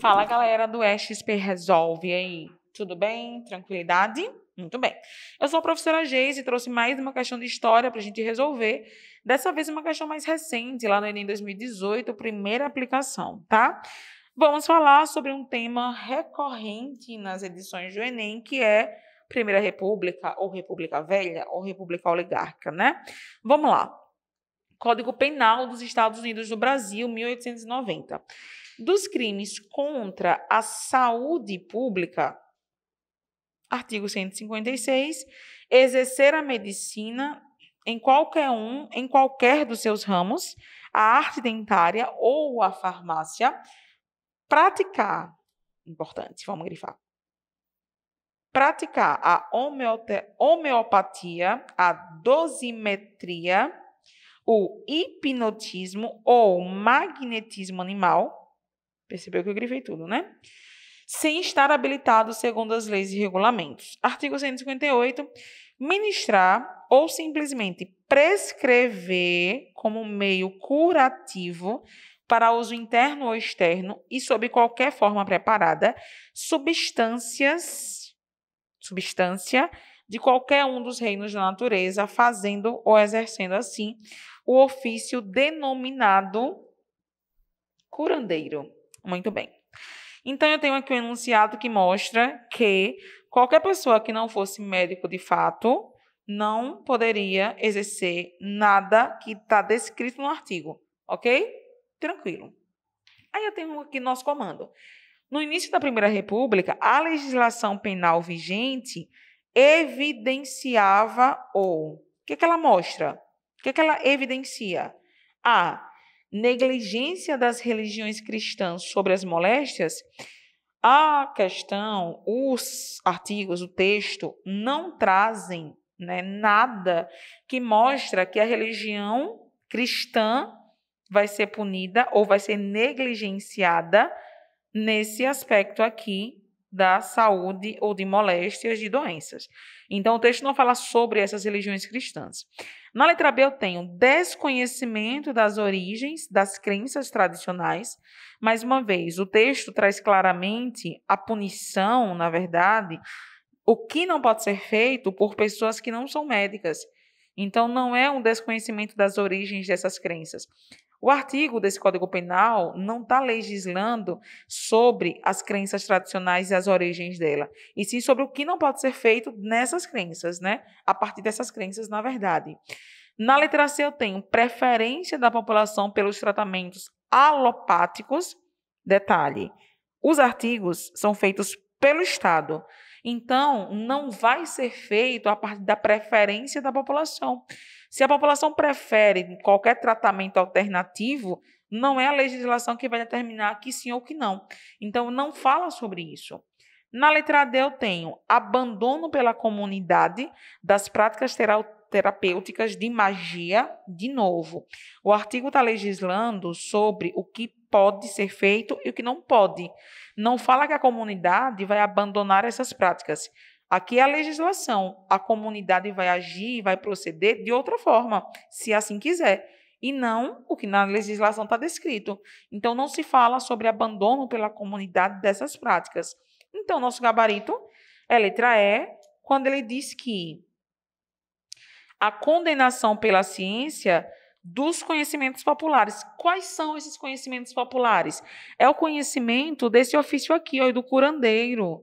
Fala galera do XP Resolve aí. Tudo bem? Tranquilidade? Muito bem. Eu sou a professora Geise e trouxe mais uma questão de história para a gente resolver. Dessa vez, uma questão mais recente, lá no Enem 2018, primeira aplicação, tá? Vamos falar sobre um tema recorrente nas edições do Enem, que é Primeira República ou República Velha ou República Oligárquica, né? Vamos lá. Código Penal dos Estados Unidos do Brasil, 1890. Dos crimes contra a saúde pública, artigo 156, exercer a medicina em qualquer um, em qualquer dos seus ramos, a arte dentária ou a farmácia, praticar, importante, vamos grifar, praticar a homeopatia, a dosimetria, o hipnotismo ou magnetismo animal. Percebeu que eu grifei tudo, né? Sem estar habilitado segundo as leis e regulamentos. Artigo 158. Ministrar ou simplesmente prescrever como meio curativo para uso interno ou externo e sob qualquer forma preparada, substâncias substância de qualquer um dos reinos da natureza, fazendo ou exercendo assim o ofício denominado curandeiro. Muito bem. Então, eu tenho aqui um enunciado que mostra que qualquer pessoa que não fosse médico de fato não poderia exercer nada que está descrito no artigo, ok? Tranquilo. Aí eu tenho aqui nosso comando. No início da Primeira República, a legislação penal vigente evidenciava ou. O que, é que ela mostra? O que, é que ela evidencia? A negligência das religiões cristãs sobre as moléstias. A questão, os artigos, o texto, não trazem né, nada que mostra que a religião cristã vai ser punida ou vai ser negligenciada nesse aspecto aqui da saúde ou de moléstias de doenças. Então, o texto não fala sobre essas religiões cristãs. Na letra B, eu tenho desconhecimento das origens das crenças tradicionais. Mais uma vez, o texto traz claramente a punição, na verdade, o que não pode ser feito por pessoas que não são médicas. Então, não é um desconhecimento das origens dessas crenças. O artigo desse Código Penal não está legislando sobre as crenças tradicionais e as origens dela, e sim sobre o que não pode ser feito nessas crenças, né? A partir dessas crenças, na verdade. Na letra C, eu tenho preferência da população pelos tratamentos alopáticos. Detalhe: os artigos são feitos pelo Estado, então, não vai ser feito a partir da preferência da população. Se a população prefere qualquer tratamento alternativo, não é a legislação que vai determinar que sim ou que não. Então, não fala sobre isso. Na letra D, eu tenho abandono pela comunidade das práticas terapêuticas terapêuticas de magia de novo. O artigo está legislando sobre o que pode ser feito e o que não pode. Não fala que a comunidade vai abandonar essas práticas. Aqui é a legislação. A comunidade vai agir, vai proceder de outra forma, se assim quiser. E não o que na legislação está descrito. Então, não se fala sobre abandono pela comunidade dessas práticas. Então, nosso gabarito é letra E, quando ele diz que a condenação pela ciência dos conhecimentos populares. Quais são esses conhecimentos populares? É o conhecimento desse ofício aqui, ó, do curandeiro.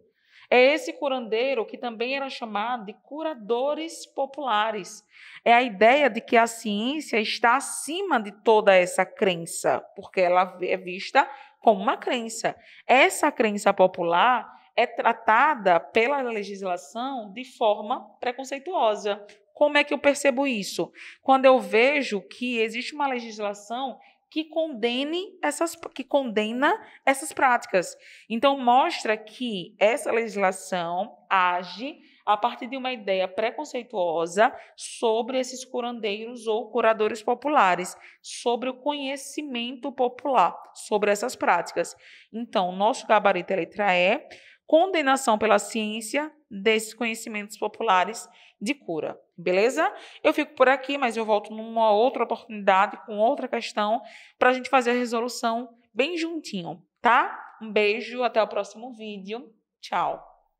É esse curandeiro que também era chamado de curadores populares. É a ideia de que a ciência está acima de toda essa crença, porque ela é vista como uma crença. Essa crença popular é tratada pela legislação de forma preconceituosa, como é que eu percebo isso? Quando eu vejo que existe uma legislação que condene essas que condena essas práticas. Então mostra que essa legislação age a partir de uma ideia preconceituosa sobre esses curandeiros ou curadores populares, sobre o conhecimento popular sobre essas práticas. Então, nosso gabarito é letra E, condenação pela ciência, desses conhecimentos populares de cura, beleza? Eu fico por aqui, mas eu volto numa outra oportunidade com outra questão para a gente fazer a resolução bem juntinho, tá? Um beijo, até o próximo vídeo. Tchau.